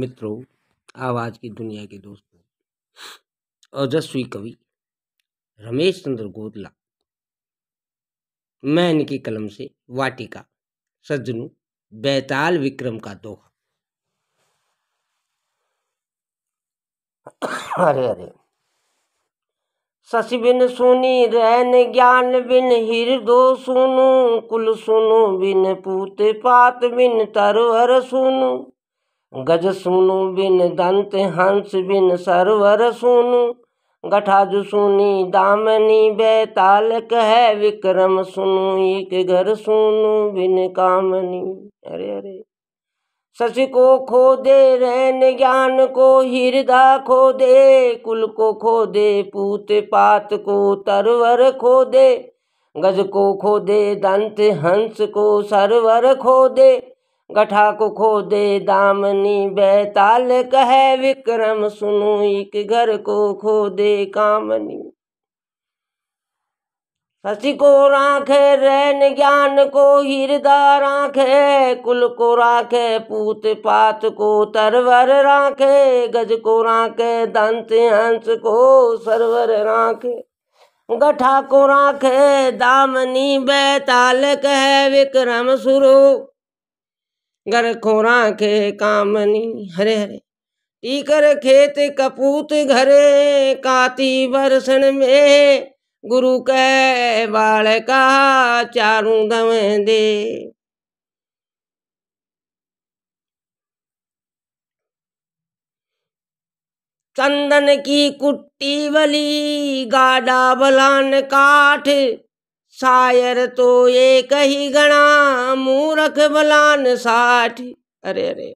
मित्रों आवाज़ की दुनिया के दोस्तों ओजस्वी कवि रमेश चंद्र गोदला मैं इनकी कलम से वाटिका सज्जनु बैताल विक्रम का दोहा अरे अरे सस बिन सुनी रहन ज्ञान बिन दो सुनू कुल सुनू बिन पूत पात बिन तरोहर सुनू गज सुनु बिन दंत हंस बिन सरवर सुनु गठाज सुनी दामनी बैताल कह विक्रम सुनु एक घर सुनु बिन कामनी अरे अरे शशि को खो दे रैन ज्ञान को हृदय खो दे कुल को खो दे पूत पात को तरवर खो दे गज को खो दे दंत हंस को सरवर खो दे गठा को खो दे दामनी बैताल कहे विक्रम सुनो एक घर को खो दे कामनी शशि को राख रैन ज्ञान को हिरदा राखे कुल को राखे पूत पात को तरवर राखे गज को राखे दंत हंस को सरवर राखे गठा को राखे दामनी बैताल कह विक्रम सुरो घर खोरा के कामनी हरे हरे टीकर खेत कपूत घरे काती बरसन में गुरु कै बाल का चारू दम दे चंदन की कुट्टी बली गाडा बलान काठ सायर तो एक ही गणा मूरख बलान साठ अरे अरे